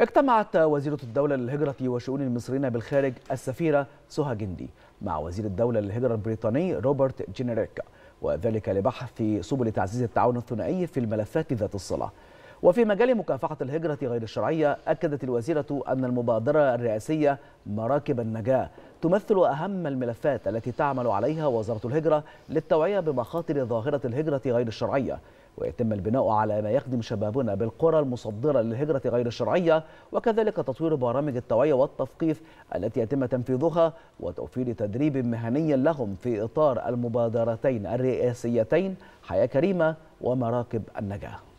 اجتمعت وزيرة الدولة للهجرة وشؤون المصريين بالخارج السفيرة سوها جندي مع وزير الدولة للهجرة البريطاني روبرت جينيريكا وذلك لبحث سبل تعزيز التعاون الثنائي في الملفات ذات الصلة وفي مجال مكافحة الهجرة غير الشرعية أكدت الوزيرة أن المبادرة الرئاسية مراكب النجاة تمثل أهم الملفات التي تعمل عليها وزارة الهجرة للتوعية بمخاطر ظاهرة الهجرة غير الشرعية ويتم البناء على ما يخدم شبابنا بالقرى المصدرة للهجرة غير الشرعية وكذلك تطوير برامج التوعية والتثقيف التي يتم تنفيذها وتوفير تدريب مهني لهم في إطار المبادرتين الرئاسيتين حياة كريمة ومراكب النجاة